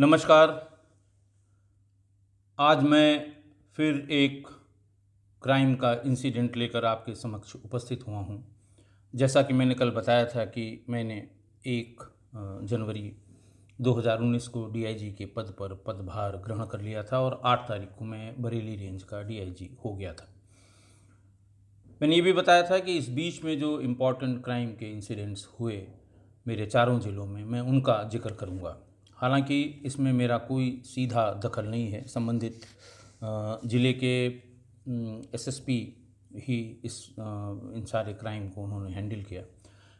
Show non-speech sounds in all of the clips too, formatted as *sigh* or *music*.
नमस्कार आज मैं फिर एक क्राइम का इंसिडेंट लेकर आपके समक्ष उपस्थित हुआ हूँ जैसा कि मैंने कल बताया था कि मैंने एक जनवरी 2019 को डीआईजी के पद पर पदभार ग्रहण कर लिया था और 8 तारीख को मैं बरेली रेंज का डीआईजी हो गया था मैंने ये भी बताया था कि इस बीच में जो इम्पोर्टेंट क्राइम के इंसिडेंट्स हुए मेरे चारों ज़िलों में मैं उनका जिक्र करूँगा हालांकि इसमें मेरा कोई सीधा दखल नहीं है संबंधित ज़िले के एसएसपी ही इस इन सारे क्राइम को उन्होंने हैंडल किया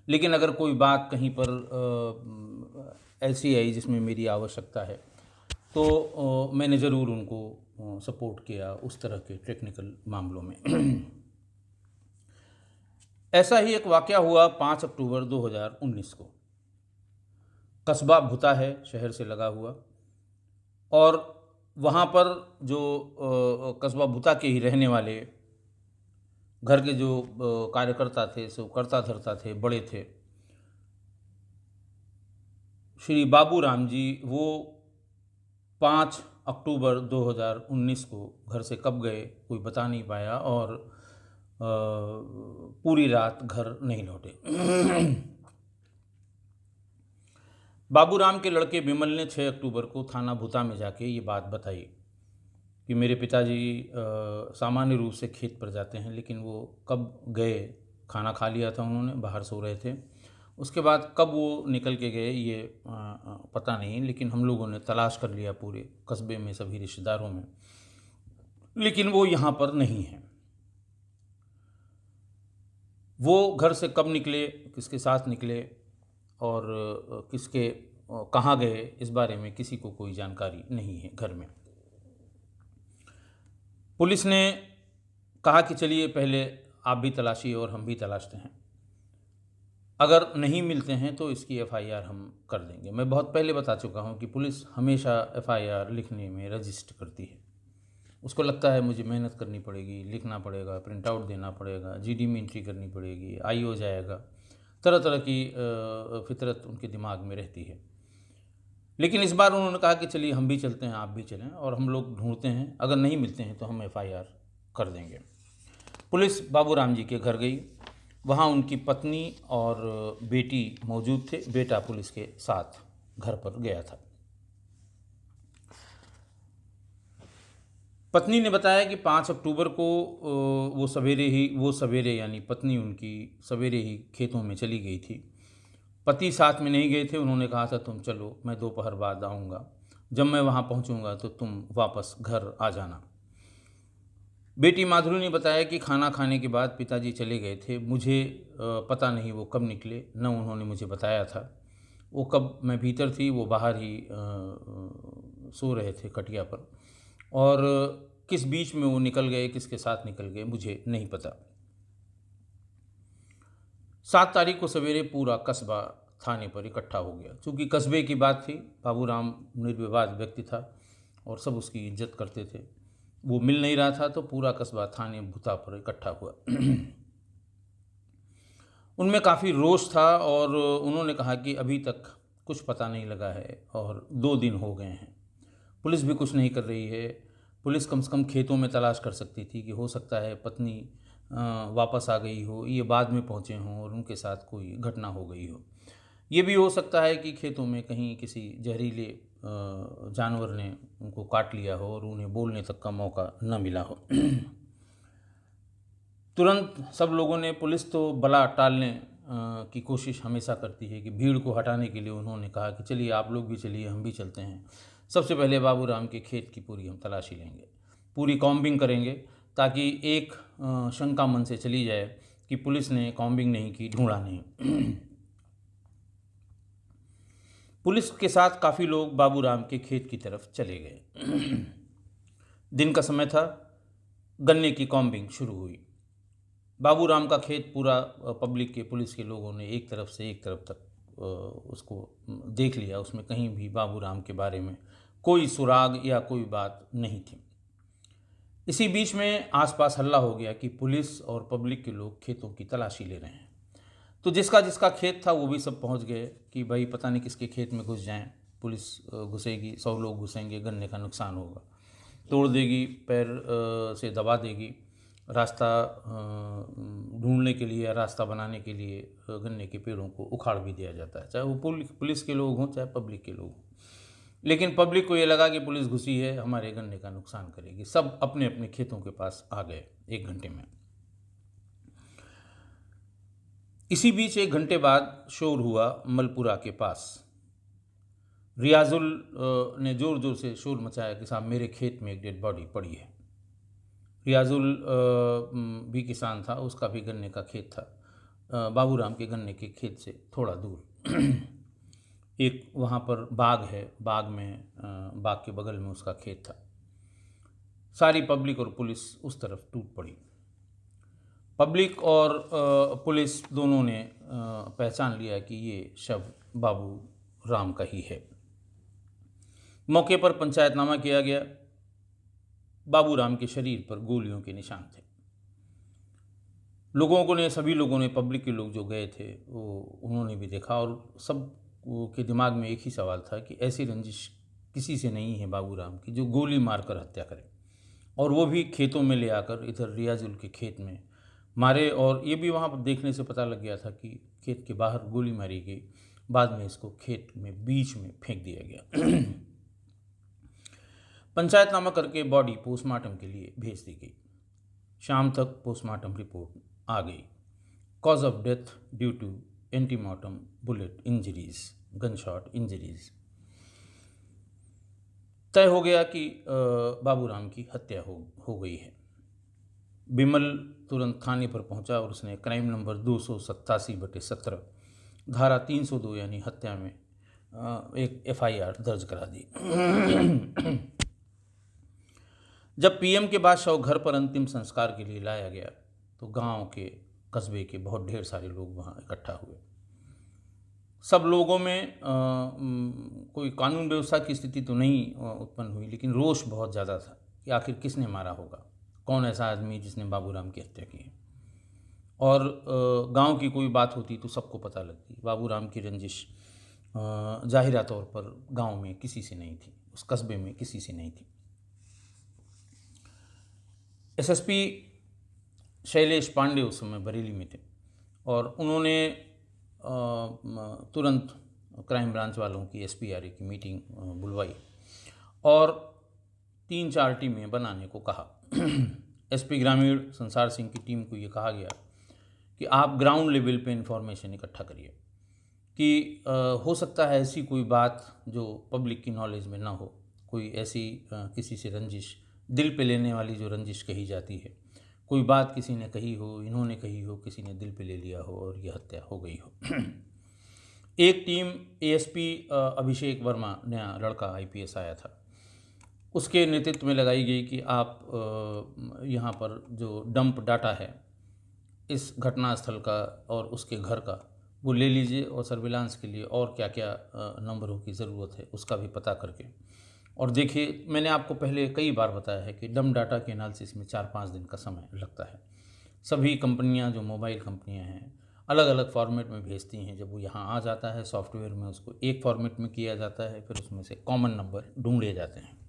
लेकिन अगर कोई बात कहीं पर ऐसी आई जिसमें मेरी आवश्यकता है तो मैंने ज़रूर उनको सपोर्ट किया उस तरह के टेक्निकल मामलों में *clears throat* ऐसा ही एक वाक़ हुआ पाँच अक्टूबर 2019 को कस्बा भुता है शहर से लगा हुआ और वहाँ पर जो कस्बा भुता के ही रहने वाले घर के जो कार्यकर्ता थे सो करता धरता थे बड़े थे श्री बाबू राम जी वो पाँच अक्टूबर 2019 को घर से कब गए कोई बता नहीं पाया और पूरी रात घर नहीं लौटे बाबूराम के लड़के विमल ने 6 अक्टूबर को थाना भूता में जाके ये बात बताई कि मेरे पिताजी सामान्य रूप से खेत पर जाते हैं लेकिन वो कब गए खाना खा लिया था उन्होंने बाहर सो रहे थे उसके बाद कब वो निकल के गए ये पता नहीं लेकिन हम लोगों ने तलाश कर लिया पूरे कस्बे में सभी रिश्तेदारों में लेकिन वो यहाँ पर नहीं है वो घर से कब निकले किसके साथ निकले और किसके कहाँ गए इस बारे में किसी को कोई जानकारी नहीं है घर में पुलिस ने कहा कि चलिए पहले आप भी तलाशिए और हम भी तलाशते हैं अगर नहीं मिलते हैं तो इसकी एफआईआर हम कर देंगे मैं बहुत पहले बता चुका हूँ कि पुलिस हमेशा एफआईआर लिखने में रजिस्ट करती है उसको लगता है मुझे मेहनत करनी पड़ेगी लिखना पड़ेगा प्रिंट आउट देना पड़ेगा जीडी में एंट्री करनी पड़ेगी आई हो जाएगा तरह तरह की फितरत उनके दिमाग में रहती है लेकिन इस बार उन्होंने कहा कि चलिए हम भी चलते हैं आप भी चलें और हम लोग ढूंढते हैं अगर नहीं मिलते हैं तो हम एफ कर देंगे पुलिस बाबू राम जी के घर गई वहाँ उनकी पत्नी और बेटी मौजूद थे बेटा पुलिस के साथ घर पर गया था पत्नी ने बताया कि पाँच अक्टूबर को वो सवेरे ही वो सवेरे यानी पत्नी उनकी सवेरे ही खेतों में चली गई थी पति साथ में नहीं गए थे उन्होंने कहा था तुम चलो मैं दोपहर बाद आऊँगा जब मैं वहाँ पहुँचूँगा तो तुम वापस घर आ जाना बेटी माधुरी ने बताया कि खाना खाने के बाद पिताजी चले गए थे मुझे पता नहीं वो कब निकले न उन्होंने मुझे बताया था वो कब मैं भीतर थी वो बाहर ही सो रहे थे कटिया पर और किस बीच में वो निकल गए किसके साथ निकल गए मुझे नहीं पता सात तारीख को सवेरे पूरा कस्बा थाने पर इकट्ठा हो गया क्योंकि कस्बे की बात थी बाबू राम निर्विवाद व्यक्ति था और सब उसकी इज्जत करते थे वो मिल नहीं रहा था तो पूरा कस्बा थाने भूता पर इकट्ठा हुआ *clears throat* उनमें काफ़ी रोष था और उन्होंने कहा कि अभी तक कुछ पता नहीं लगा है और दो दिन हो गए हैं पुलिस भी कुछ नहीं कर रही है पुलिस कम से कम खेतों में तलाश कर सकती थी कि हो सकता है पत्नी वापस आ गई हो ये बाद में पहुँचे हों और उनके साथ कोई घटना हो गई हो ये भी हो सकता है कि खेतों में कहीं किसी जहरीले जानवर ने उनको काट लिया हो और उन्हें बोलने तक का मौका न मिला हो *clears throat* तुरंत सब लोगों ने पुलिस तो बला टालने की कोशिश हमेशा करती है कि भीड़ को हटाने के लिए उन्होंने कहा कि चलिए आप लोग भी चलिए हम भी चलते हैं सबसे पहले बाबू राम के खेत की पूरी हम तलाशी लेंगे पूरी कॉम्बिंग करेंगे ताकि एक शंका मन से चली जाए कि पुलिस ने कॉम्बिंग नहीं की ढूंढा नहीं पुलिस के साथ काफ़ी लोग बाबू राम के खेत की तरफ चले गए दिन का समय था गन्ने की कॉम्बिंग शुरू हुई बाबू राम का खेत पूरा पब्लिक के पुलिस के लोगों ने एक तरफ से एक तरफ तक उसको देख लिया उसमें कहीं भी बाबू राम के बारे में कोई सुराग या कोई बात नहीं थी इसी बीच में आसपास हल्ला हो गया कि पुलिस और पब्लिक के लोग खेतों की तलाशी ले रहे हैं तो जिसका जिसका खेत था वो भी सब पहुंच गए कि भाई पता नहीं किसके खेत में घुस जाएं पुलिस घुसेगी सौ लोग घुसेंगे गन्ने का नुकसान होगा तोड़ देगी पैर से दबा देगी रास्ता ढूंढने के लिए रास्ता बनाने के लिए गन्ने के पेड़ों को उखाड़ भी दिया जाता है चाहे वो पुलिस के लोग हों चाहे पब्लिक के लोग हों लेकिन पब्लिक को ये लगा कि पुलिस घुसी है हमारे गन्ने का नुकसान करेगी सब अपने अपने खेतों के पास आ गए एक घंटे में इसी बीच एक घंटे बाद शोर हुआ मलपुरा के पास रियाजुल ने ज़ोर ज़ोर से शोर मचाया कि साहब मेरे खेत में एक डेड बॉडी पड़ी है रियाजुल भी किसान था उसका भी गन्ने का खेत था बाबूराम के गन्ने के खेत से थोड़ा दूर एक वहाँ पर बाग है बाग में बाग के बगल में उसका खेत था सारी पब्लिक और पुलिस उस तरफ टूट पड़ी पब्लिक और पुलिस दोनों ने पहचान लिया कि ये शव बाबू राम का ही है मौके पर पंचायतनामा किया गया बाबू राम के शरीर पर गोलियों के निशान थे लोगों को ने सभी लोगों ने पब्लिक के लोग जो गए थे वो उन्होंने भी देखा और सब के दिमाग में एक ही सवाल था कि ऐसी रंजिश किसी से नहीं है बाबूराम की जो गोली मारकर हत्या करे और वो भी खेतों में ले आकर इधर रियाजुल के खेत में मारे और ये भी वहाँ पर देखने से पता लग गया था कि खेत के बाहर गोली मारी गई बाद में इसको खेत में बीच में फेंक दिया गया *clears throat* पंचायतनामा करके बॉडी पोस्टमार्टम के लिए भेज दी गई शाम तक पोस्टमार्टम रिपोर्ट आ गई cause of death due to antemortem bullet injuries gun shot injuries तय हो गया कि बाबूराम की हत्या हो हो गई है बिमल तुरंत थाने पर पहुंचा और उसने क्राइम नंबर दो सौ सत्तासी बटे सत्रह धारा तीन सौ दो यानी हत्या में एक एफआईआर दर्ज करा दी जब पीएम के बाद शव घर पर अंतिम संस्कार के लिए लाया गया तो गांव के कस्बे के बहुत ढेर सारे लोग वहाँ इकट्ठा हुए सब लोगों में आ, कोई कानून व्यवस्था की स्थिति तो नहीं उत्पन्न हुई लेकिन रोष बहुत ज़्यादा था कि आखिर किसने मारा होगा कौन ऐसा आदमी जिसने बाबूराम की हत्या की है और गांव की कोई बात होती तो सबको पता लगती बाबूराम की रंजिश जाहिरा तौर पर गांव में किसी से नहीं थी उस कस्बे में किसी से नहीं थी एसएसपी शैलेश पांडे उस समय बरेली में थे और उन्होंने तुरंत क्राइम ब्रांच वालों की एस की मीटिंग बुलवाई और तीन चार टीमें बनाने को कहा *clears throat* एसपी ग्रामीण संसार सिंह की टीम को ये कहा गया कि आप ग्राउंड लेवल पे इन्फॉर्मेशन इकट्ठा करिए कि हो सकता है ऐसी कोई बात जो पब्लिक की नॉलेज में ना हो कोई ऐसी किसी से रंजिश दिल पे लेने वाली जो रंजिश कही जाती है कोई बात किसी ने कही हो इन्होंने कही हो किसी ने दिल पे ले लिया हो और यह हत्या हो गई हो *clears throat* एक टीम एएसपी अभिषेक वर्मा नया लड़का आईपीएस आया था उसके नेतृत्व में लगाई गई कि आप यहाँ पर जो डंप डाटा है इस घटनास्थल का और उसके घर का वो ले लीजिए और सर्विलांस के लिए और क्या क्या नंबरों की ज़रूरत है उसका भी पता करके और देखिए मैंने आपको पहले कई बार बताया है कि डम डाटा के एनालिसिस में चार पाँच दिन का समय लगता है सभी कंपनियां जो मोबाइल कंपनियां हैं अलग अलग फॉर्मेट में भेजती हैं जब वो यहाँ आ जाता है सॉफ्टवेयर में उसको एक फॉर्मेट में किया जाता है फिर उसमें से कॉमन नंबर ढूंढे जाते हैं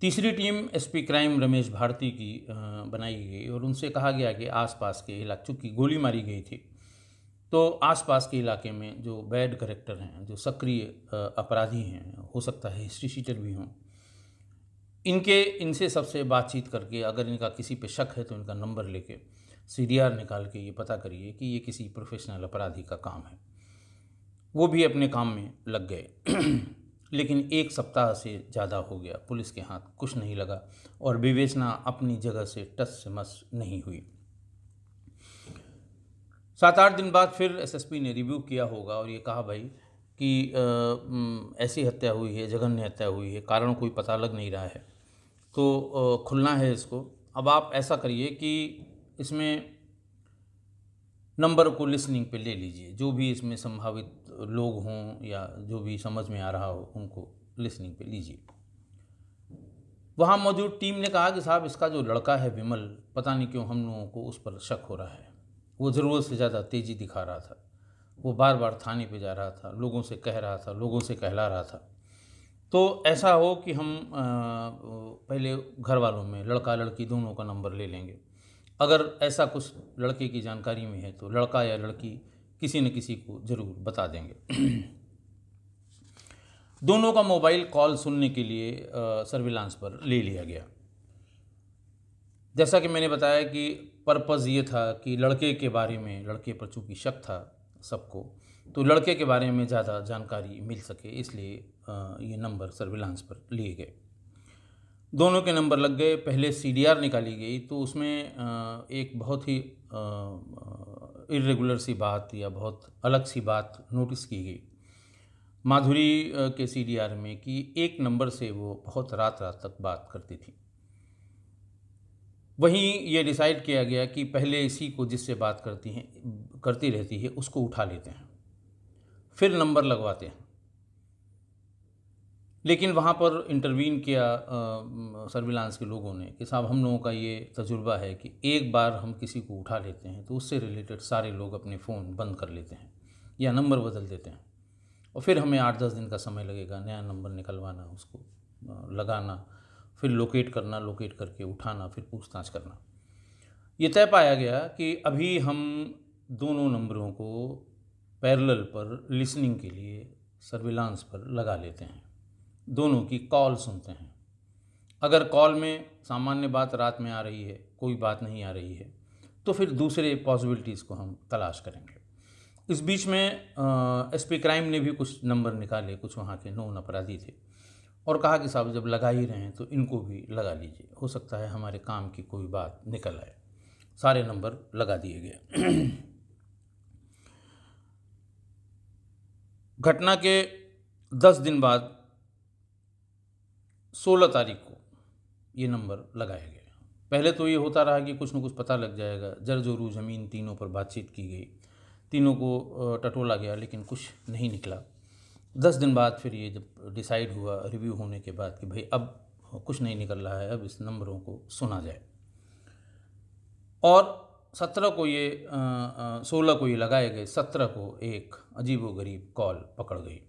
तीसरी team SP crime Ramesh Bharti की बनाई गई और उनसे कहा गया कि आसपास के इलाके चूँकि गोली मारी गई थी तो आसपास के इलाके में जो बैड करेक्टर हैं जो सक्रिय अपराधी हैं हो सकता है हिस्ट्री शीटर भी हों इनके इनसे सबसे बातचीत करके अगर इनका किसी पे शक है तो इनका नंबर लेके सी निकाल के ये पता करिए कि ये किसी प्रोफेशनल अपराधी का काम है वो भी अपने काम में लग गए *clears throat* लेकिन एक सप्ताह से ज़्यादा हो गया पुलिस के हाथ कुछ नहीं लगा और विवेचना अपनी जगह से टस से मस नहीं हुई सात आठ दिन बाद फिर एसएसपी ने रिव्यू किया होगा और ये कहा भाई कि ऐसी हत्या हुई है जघन्य हत्या हुई है कारण कोई पता लग नहीं रहा है तो खुलना है इसको अब आप ऐसा करिए कि इसमें नंबर को लिसनिंग पे ले लीजिए जो भी इसमें संभावित लोग हों या जो भी समझ में आ रहा हो उनको लिसनिंग पे लीजिए वहाँ मौजूद टीम ने कहा कि साहब इसका जो लड़का है विमल पता नहीं क्यों हम लोगों को उस पर शक हो रहा है वो ज़रूरत से ज़्यादा तेज़ी दिखा रहा था वो बार बार थाने पे जा रहा था लोगों से कह रहा था लोगों से कहला रहा था तो ऐसा हो कि हम पहले घर वालों में लड़का लड़की दोनों का नंबर ले लेंगे अगर ऐसा कुछ लड़के की जानकारी में है तो लड़का या लड़की किसी न किसी को ज़रूर बता देंगे दोनों का मोबाइल कॉल सुनने के लिए सर्विलांस पर ले लिया गया जैसा कि मैंने बताया कि पर्पज़ ये था कि लड़के के बारे में लड़के पर चूँकि शक था सबको तो लड़के के बारे में ज़्यादा जानकारी मिल सके इसलिए ये नंबर सर्विलांस पर लिए गए दोनों के नंबर लग गए पहले सी निकाली गई तो उसमें एक बहुत ही इरेगुलर सी बात या बहुत अलग सी बात नोटिस की गई माधुरी के सी में कि एक नंबर से वो बहुत रात रात तक बात करती थी वहीं ये डिसाइड किया गया कि पहले इसी को जिससे बात करती हैं करती रहती है उसको उठा लेते हैं फिर नंबर लगवाते हैं लेकिन वहाँ पर इंटरवीन किया सर्विलांस के लोगों ने कि साहब हम लोगों का ये तजुर्बा है कि एक बार हम किसी को उठा लेते हैं तो उससे रिलेटेड सारे लोग अपने फ़ोन बंद कर लेते हैं या नंबर बदल देते हैं और फिर हमें आठ दस दिन का समय लगेगा नया नंबर निकलवाना उसको लगाना फिर लोकेट करना लोकेट करके उठाना फिर पूछताछ करना ये तय पाया गया कि अभी हम दोनों नंबरों को पैरेलल पर लिसनिंग के लिए सर्विलांस पर लगा लेते हैं दोनों की कॉल सुनते हैं अगर कॉल में सामान्य बात रात में आ रही है कोई बात नहीं आ रही है तो फिर दूसरे पॉसिबिलिटीज़ को हम तलाश करेंगे इस बीच में एसपी क्राइम ने भी कुछ नंबर निकाले कुछ वहाँ के नोन अपराधी थे और कहा कि साहब जब लगा ही रहे हैं तो इनको भी लगा लीजिए हो सकता है हमारे काम की कोई बात निकल आए सारे नंबर लगा दिए गए *clears throat* घटना के दस दिन बाद सोलह तारीख को ये नंबर लगाया गया पहले तो ये होता रहा कि कुछ न कुछ पता लग जाएगा जर जोरू ज़मीन तीनों पर बातचीत की गई तीनों को टटोला गया लेकिन कुछ नहीं निकला दस दिन बाद फिर ये जब डिसाइड हुआ रिव्यू होने के बाद कि भाई अब कुछ नहीं निकल रहा है अब इस नंबरों को सुना जाए और सत्रह को ये सोलह को ये लगाए गए सत्रह को एक अजीब गरीब कॉल पकड़ गई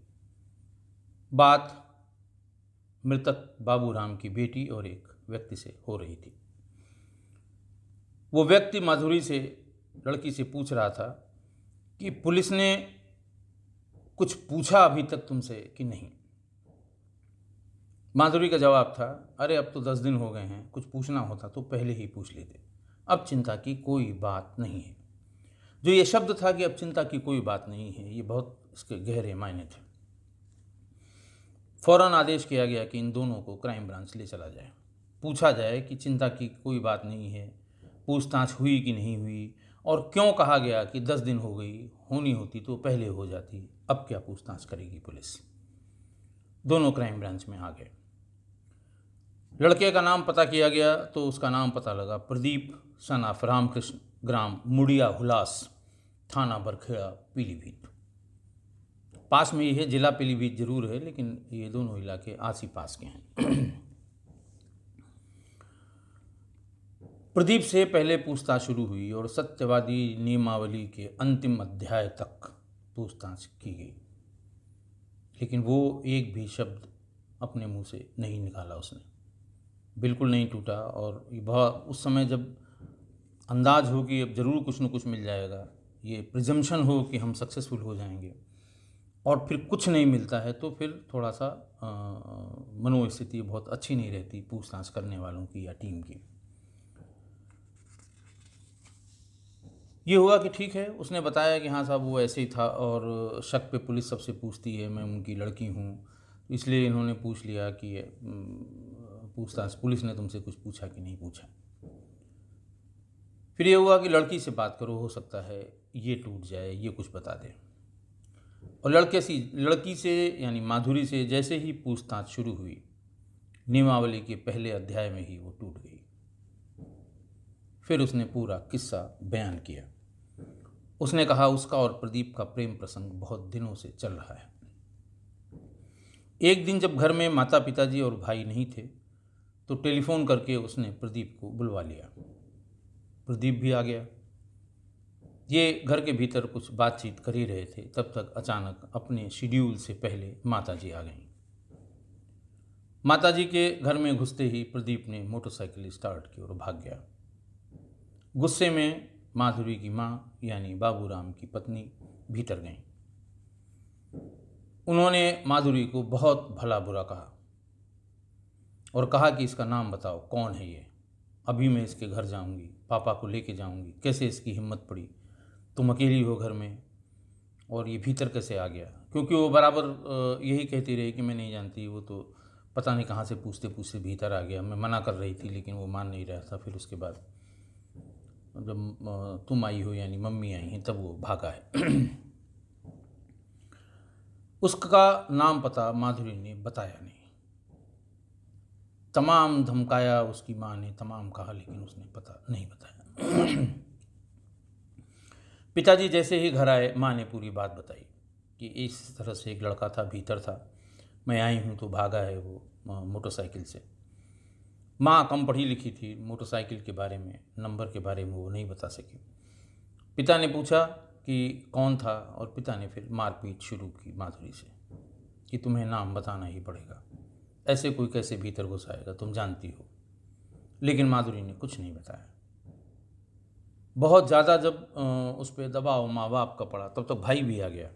बात मृतक बाबू राम की बेटी और एक व्यक्ति से हो रही थी वो व्यक्ति माधुरी से लड़की से पूछ रहा था कि पुलिस ने कुछ पूछा अभी तक तुमसे कि नहीं माधुरी का जवाब था अरे अब तो दस दिन हो गए हैं कुछ पूछना होता तो पहले ही पूछ लेते अब चिंता की कोई बात नहीं है जो ये शब्द था कि अब चिंता की कोई बात नहीं है ये बहुत इसके गहरे मायने थे फौरन आदेश किया गया कि इन दोनों को क्राइम ब्रांच ले चला जाए पूछा जाए कि चिंता की कोई बात नहीं है पूछताछ हुई कि नहीं हुई और क्यों कहा गया कि दस दिन हो गई होनी होती तो पहले हो जाती अब क्या पूछताछ करेगी पुलिस दोनों क्राइम ब्रांच में आ गए लड़के का नाम पता किया गया तो उसका नाम पता लगा प्रदीप सनाफ रामकृष्ण ग्राम मुड़िया हुलास थाना बरखेड़ा पीलीभीत पास में ये है जिला पीलीभीत जरूर है लेकिन ये दोनों इलाके आस ही पास के हैं *clears throat* प्रदीप से पहले पूछताछ शुरू हुई और सत्यवादी नियमावली के अंतिम अध्याय तक पूछताछ की गई लेकिन वो एक भी शब्द अपने मुंह से नहीं निकाला उसने बिल्कुल नहीं टूटा और बहुत उस समय जब अंदाज हो कि अब ज़रूर कुछ न कुछ मिल जाएगा ये प्रिजम्पन हो कि हम सक्सेसफुल हो जाएंगे और फिर कुछ नहीं मिलता है तो फिर थोड़ा सा मनोस्थिति बहुत अच्छी नहीं रहती पूछताछ करने वालों की या टीम की ये हुआ कि ठीक है उसने बताया कि हाँ साहब वो ऐसे ही था और शक पे पुलिस सबसे पूछती है मैं उनकी लड़की हूँ तो इसलिए इन्होंने पूछ लिया कि पूछताछ पुलिस ने तुमसे कुछ पूछा कि नहीं पूछा फिर ये हुआ कि लड़की से बात करो हो सकता है ये टूट जाए ये कुछ बता दे और लड़के से लड़की से यानी माधुरी से जैसे ही पूछताछ शुरू हुई नियमावली के पहले अध्याय में ही वो टूट गई फिर उसने पूरा किस्सा बयान किया उसने कहा उसका और प्रदीप का प्रेम प्रसंग बहुत दिनों से चल रहा है एक दिन जब घर में माता पिताजी और भाई नहीं थे तो टेलीफोन करके उसने प्रदीप को बुलवा लिया प्रदीप भी आ गया ये घर के भीतर कुछ बातचीत कर ही रहे थे तब तक अचानक अपने शेड्यूल से पहले माताजी आ गईं माताजी के घर में घुसते ही प्रदीप ने मोटरसाइकिल स्टार्ट की और भाग गया गुस्से में माधुरी की माँ यानी राम की पत्नी भीतर गईं उन्होंने माधुरी को बहुत भला बुरा कहा और कहा कि इसका नाम बताओ कौन है ये अभी मैं इसके घर जाऊंगी पापा को लेके जाऊंगी कैसे इसकी हिम्मत पड़ी तुम अकेली हो घर में और ये भीतर कैसे आ गया क्योंकि वो बराबर यही कहती रही कि मैं नहीं जानती वो तो पता नहीं कहाँ से पूछते पूछते भीतर आ गया मैं मना कर रही थी लेकिन वो मान नहीं रहा था फिर उसके बाद जब मतलब, तुम आई हो यानी मम्मी आई हैं तब वो भागा है उसका नाम पता माधुरी ने बताया नहीं तमाम धमकाया उसकी माँ ने तमाम कहा लेकिन उसने पता नहीं बताया पिताजी जैसे ही घर आए माँ ने पूरी बात बताई कि इस तरह से एक लड़का था भीतर था मैं आई हूँ तो भागा है वो मोटरसाइकिल से माँ कम पढ़ी लिखी थी मोटरसाइकिल के बारे में नंबर के बारे में वो नहीं बता सकी पिता ने पूछा कि कौन था और पिता ने फिर मारपीट शुरू की माधुरी से कि तुम्हें नाम बताना ही पड़ेगा ऐसे कोई कैसे भीतर घुस आएगा तुम जानती हो लेकिन माधुरी ने कुछ नहीं बताया बहुत ज़्यादा जब उस पर दबाव माँ बाप का पड़ा तब तक तो भाई भी आ गया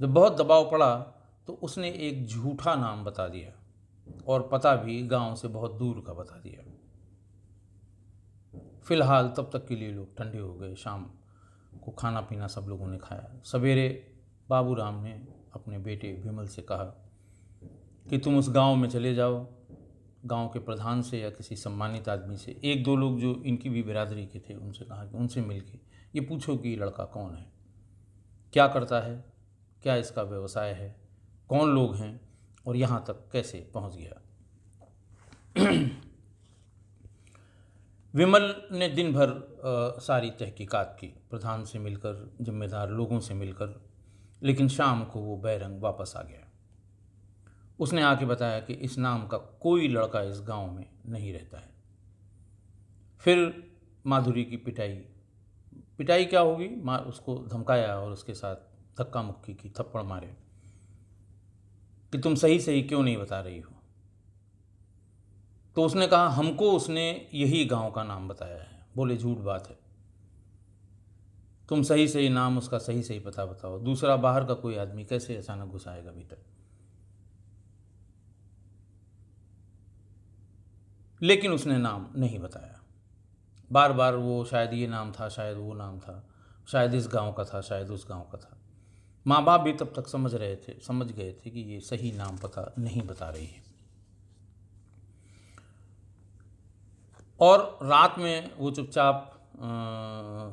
जब बहुत दबाव पड़ा तो उसने एक झूठा नाम बता दिया और पता भी गांव से बहुत दूर का बता दिया फिलहाल तब तक के लिए लोग ठंडे हो गए शाम को खाना पीना सब लोगों ने खाया सवेरे राम ने अपने बेटे विमल से कहा कि तुम उस गांव में चले जाओ गांव के प्रधान से या किसी सम्मानित आदमी से एक दो लोग जो इनकी भी बिरादरी के थे उनसे कहा कि उनसे मिल के ये पूछो कि ये लड़का कौन है क्या करता है क्या इसका व्यवसाय है कौन लोग हैं और यहाँ तक कैसे पहुँच गया विमल ने दिन भर आ, सारी तहकीकात की प्रधान से मिलकर जिम्मेदार लोगों से मिलकर लेकिन शाम को वो बैरंग वापस आ गया उसने आके बताया कि इस नाम का कोई लड़का इस गांव में नहीं रहता है फिर माधुरी की पिटाई पिटाई क्या होगी मा उसको धमकाया और उसके साथ धक्का मुक्की की थप्पड़ मारे कि तुम सही सही क्यों नहीं बता रही हो तो उसने कहा हमको उसने यही गांव का नाम बताया है बोले झूठ बात है तुम सही सही नाम उसका सही सही पता बताओ दूसरा बाहर का कोई आदमी कैसे अचानक घुसाएगा भीतर लेकिन उसने नाम नहीं बताया बार बार वो शायद ये नाम था शायद वो नाम था शायद इस गांव का था शायद उस गांव का था माँ बाप भी तब तक समझ रहे थे समझ गए थे कि ये सही नाम पता नहीं बता रही है और रात में वो चुपचाप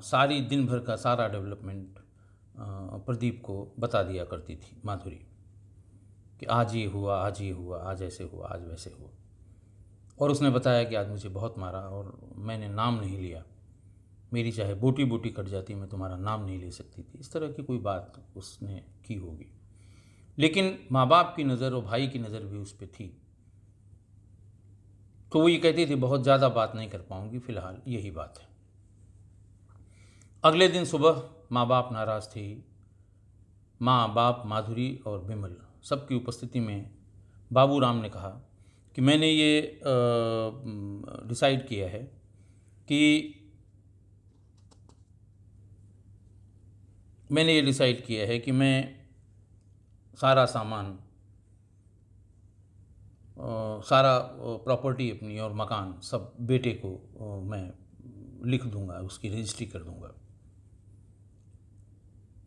सारी दिन भर का सारा डेवलपमेंट प्रदीप को बता दिया करती थी माधुरी कि आज ये हुआ आज ये हुआ आज ऐसे हुआ आज वैसे हुआ और उसने बताया कि आज मुझे बहुत मारा और मैंने नाम नहीं लिया मेरी चाहे बोटी बोटी कट जाती मैं तुम्हारा नाम नहीं ले सकती थी इस तरह की कोई बात उसने की होगी लेकिन माँ बाप की नज़र और भाई की नज़र भी उस पर थी तो वो ये कहती थी बहुत ज़्यादा बात नहीं कर पाऊँगी फ़िलहाल यही बात है अगले दिन सुबह माँ बाप नाराज़ थी माँ बाप माधुरी और बिमल सबकी उपस्थिति में बाबू राम ने कहा कि मैंने ये डिसाइड किया है कि मैंने ये डिसाइड किया है कि मैं सारा सामान सारा प्रॉपर्टी अपनी और मकान सब बेटे को मैं लिख दूंगा उसकी रजिस्ट्री कर दूंगा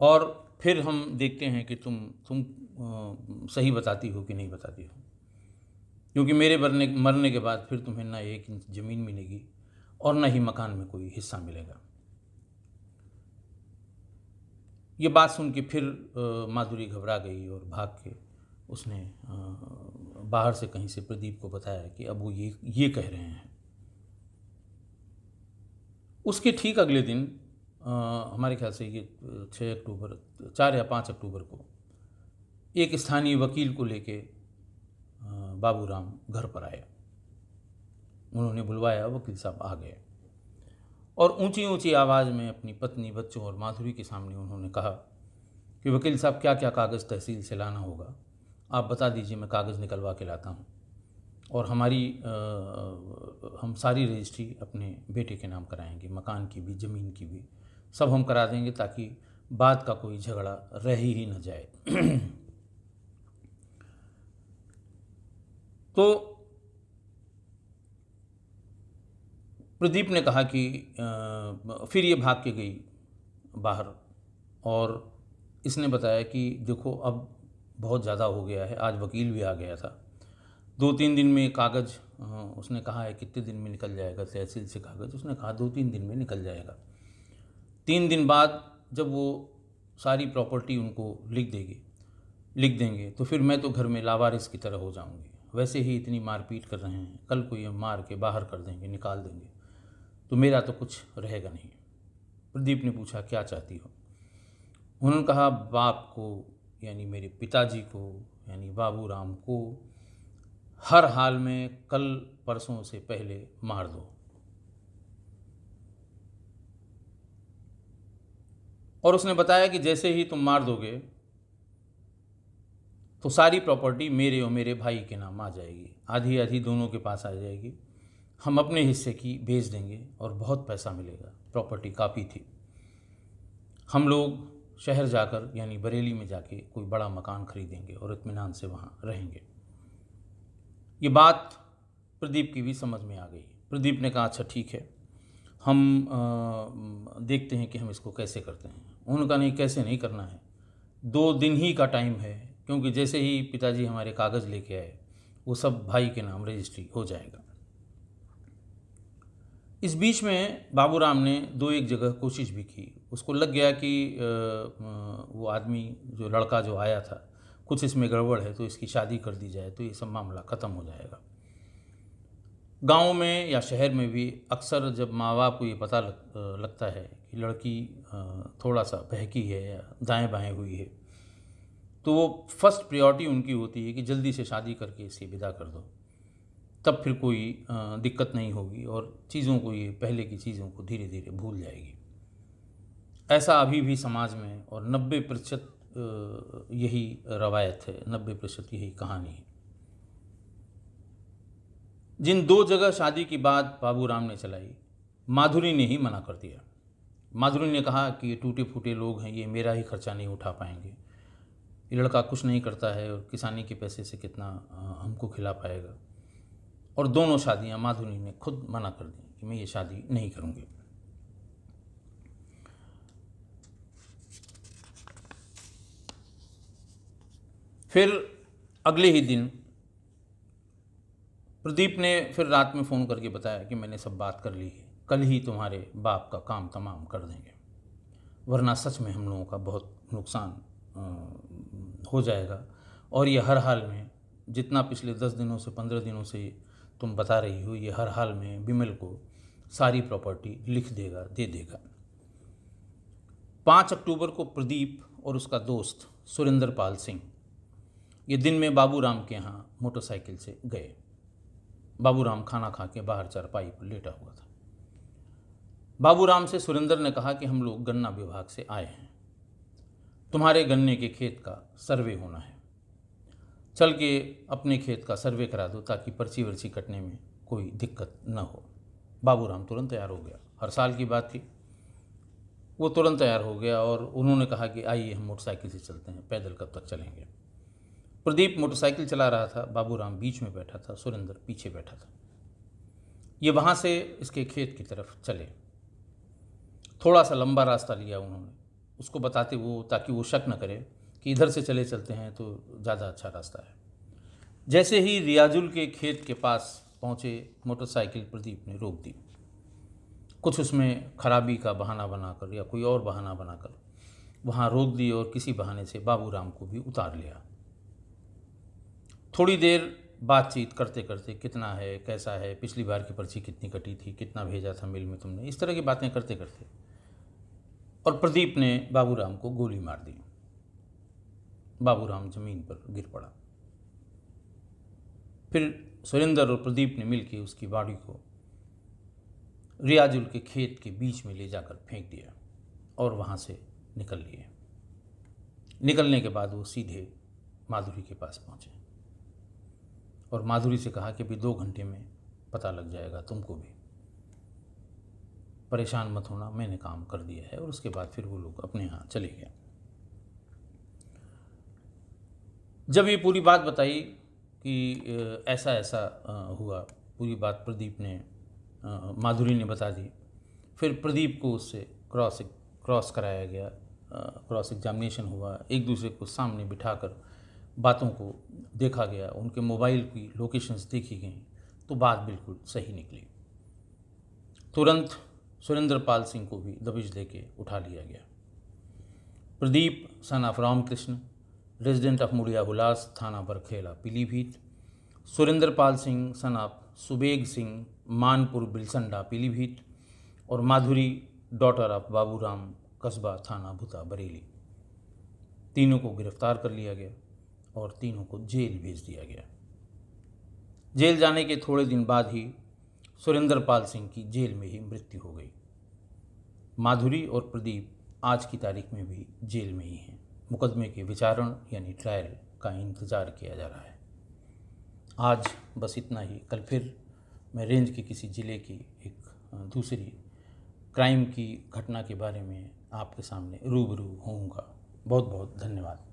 और फिर हम देखते हैं कि तुम तुम सही बताती हो कि नहीं बताती हो क्योंकि मेरे मरने मरने के बाद फिर तुम्हें ना एक इंच ज़मीन मिलेगी और ना ही मकान में कोई हिस्सा मिलेगा ये बात सुन के फिर माधुरी घबरा गई और भाग के उसने बाहर से कहीं से प्रदीप को बताया कि अब वो ये ये कह रहे हैं उसके ठीक अगले दिन हमारे ख्याल से ये छः अक्टूबर चार या पाँच अक्टूबर को एक स्थानीय वकील को लेके बाबूराम घर पर आए उन्होंने बुलवाया वकील साहब आ गए और ऊंची ऊंची आवाज़ में अपनी पत्नी बच्चों और माधुरी के सामने उन्होंने कहा कि वकील साहब क्या क्या कागज़ तहसील से लाना होगा आप बता दीजिए मैं कागज़ निकलवा के लाता हूँ और हमारी आ, हम सारी रजिस्ट्री अपने बेटे के नाम कराएंगे मकान की भी ज़मीन की भी सब हम करा देंगे ताकि बाद का कोई झगड़ा रह ही न जाए *clears throat* तो प्रदीप ने कहा कि फिर ये भाग के गई बाहर और इसने बताया कि देखो अब बहुत ज़्यादा हो गया है आज वकील भी आ गया था दो तीन दिन में कागज़ उसने कहा है कितने दिन में निकल जाएगा तहसील से कागज़ उसने कहा दो तीन दिन में निकल जाएगा तीन दिन बाद जब वो सारी प्रॉपर्टी उनको लिख देगी लिख देंगे तो फिर मैं तो घर में लावारिस की तरह हो जाऊंगी वैसे ही इतनी मारपीट कर रहे हैं कल को ये मार के बाहर कर देंगे निकाल देंगे तो मेरा तो कुछ रहेगा नहीं प्रदीप ने पूछा क्या चाहती हो उन्होंने कहा बाप को यानी मेरे पिताजी को यानी बाबू राम को हर हाल में कल परसों से पहले मार दो और उसने बताया कि जैसे ही तुम मार दोगे तो सारी प्रॉपर्टी मेरे और मेरे भाई के नाम आ जाएगी आधी आधी दोनों के पास आ जाएगी हम अपने हिस्से की बेच देंगे और बहुत पैसा मिलेगा प्रॉपर्टी काफ़ी थी हम लोग शहर जाकर यानी बरेली में जाके कोई बड़ा मकान खरीदेंगे और इतमान से वहाँ रहेंगे ये बात प्रदीप की भी समझ में आ गई प्रदीप ने कहा अच्छा ठीक है हम आ, देखते हैं कि हम इसको कैसे करते हैं उन्होंने कहा नहीं कैसे नहीं करना है दो दिन ही का टाइम है क्योंकि जैसे ही पिताजी हमारे कागज़ लेके आए वो सब भाई के नाम रजिस्ट्री हो जाएगा इस बीच में बाबूराम ने दो एक जगह कोशिश भी की उसको लग गया कि वो आदमी जो लड़का जो आया था कुछ इसमें गड़बड़ है तो इसकी शादी कर दी जाए तो ये सब मामला ख़त्म हो जाएगा गाँव में या शहर में भी अक्सर जब माँ बाप को ये पता लग, लगता है कि लड़की थोड़ा सा बहकी है या दाएँ बाएँ हुई है तो वो फर्स्ट प्रियोरिटी उनकी होती है कि जल्दी से शादी करके इसे विदा कर दो तब फिर कोई दिक्कत नहीं होगी और चीज़ों को ये पहले की चीज़ों को धीरे धीरे भूल जाएगी ऐसा अभी भी समाज में और नब्बे प्रतिशत यही रवायत है नब्बे प्रतिशत यही कहानी है जिन दो जगह शादी की बात बाबू राम ने चलाई माधुरी ने ही मना कर दिया माधुरी ने कहा कि ये टूटे फूटे लोग हैं ये मेरा ही खर्चा नहीं उठा पाएंगे ये लड़का कुछ नहीं करता है और किसानी के पैसे से कितना हमको खिला पाएगा और दोनों शादियां माधुरी ने खुद मना कर दी कि मैं ये शादी नहीं करूँगी फिर अगले ही दिन प्रदीप ने फिर रात में फ़ोन करके बताया कि मैंने सब बात कर ली है कल ही तुम्हारे बाप का काम तमाम कर देंगे वरना सच में हम लोगों का बहुत नुकसान हो जाएगा और ये हर हाल में जितना पिछले दस दिनों से पंद्रह दिनों से तुम बता रही हो ये हर हाल में विमल को सारी प्रॉपर्टी लिख देगा दे देगा पाँच अक्टूबर को प्रदीप और उसका दोस्त सुरेंद्र पाल सिंह ये दिन में बाबू राम के यहाँ मोटरसाइकिल से गए बाबू राम खाना खा के बाहर चारपाई पर लेटा हुआ था बाबू राम से सुरेंद्र ने कहा कि हम लोग गन्ना विभाग से आए हैं तुम्हारे गन्ने के खेत का सर्वे होना है चल के अपने खेत का सर्वे करा दो ताकि पर्ची वर्ची कटने में कोई दिक्कत न हो बाबू राम तुरंत तैयार हो गया हर साल की बात थी वो तुरंत तैयार हो गया और उन्होंने कहा कि आइए हम मोटरसाइकिल से चलते हैं पैदल कब तक चलेंगे प्रदीप मोटरसाइकिल चला रहा था राम बीच में बैठा था सुरेंद्र पीछे बैठा था ये वहाँ से इसके खेत की तरफ चले थोड़ा सा लंबा रास्ता लिया उन्होंने उसको बताते वो ताकि वो शक न करे कि इधर से चले चलते हैं तो ज़्यादा अच्छा रास्ता है जैसे ही रियाजुल के खेत के पास पहुँचे मोटरसाइकिल प्रदीप ने रोक दी कुछ उसमें खराबी का बहाना बनाकर या कोई और बहाना बनाकर वहाँ रोक दी और किसी बहाने से बाबूराम को भी उतार लिया थोड़ी देर बातचीत करते करते कितना है कैसा है पिछली बार की पर्ची कितनी कटी थी कितना भेजा था मिल में तुमने इस तरह की बातें करते करते और प्रदीप ने बाबूराम को गोली मार दी बाबूराम जमीन पर गिर पड़ा फिर सुरेंद्र और प्रदीप ने मिलकर उसकी बाड़ी को रियाजुल के खेत के बीच में ले जाकर फेंक दिया और वहाँ से निकल लिए निकलने के बाद वो सीधे माधुरी के पास पहुँचे और माधुरी से कहा कि अभी दो घंटे में पता लग जाएगा तुमको भी परेशान मत होना मैंने काम कर दिया है और उसके बाद फिर वो लोग अपने यहाँ चले गए जब ये पूरी बात बताई कि ऐसा ऐसा हुआ पूरी बात प्रदीप ने माधुरी ने बता दी फिर प्रदीप को उससे क्रॉस क्रॉस कराया गया क्रॉस एग्जामिनेशन हुआ एक दूसरे को सामने बिठाकर बातों को देखा गया उनके मोबाइल की लोकेशंस देखी गई तो बात बिल्कुल सही निकली तुरंत सुरेंद्र पाल सिंह को भी दबिश देके उठा लिया गया Pradeep son of Ram Krishna resident of Mudiya Hulas थाना बरखेला पीलीभीत सुरेंद्र पाल सिंह सन ऑफ सुबेग सिंह मानपुर बिलसंडा पीलीभीत और माधुरी डॉटर ऑफ बाबूराम कस्बा थाना भुता बरेली तीनों को गिरफ्तार कर लिया गया और तीनों को जेल भेज दिया गया जेल जाने के थोड़े दिन बाद ही सुरेंद्र पाल सिंह की जेल में ही मृत्यु हो गई माधुरी और प्रदीप आज की तारीख में भी जेल में ही हैं मुकदमे के विचारण यानी ट्रायल का इंतज़ार किया जा रहा है आज बस इतना ही कल फिर मैं रेंज के किसी ज़िले की एक दूसरी क्राइम की घटना के बारे में आपके सामने रूबरू होऊंगा बहुत बहुत धन्यवाद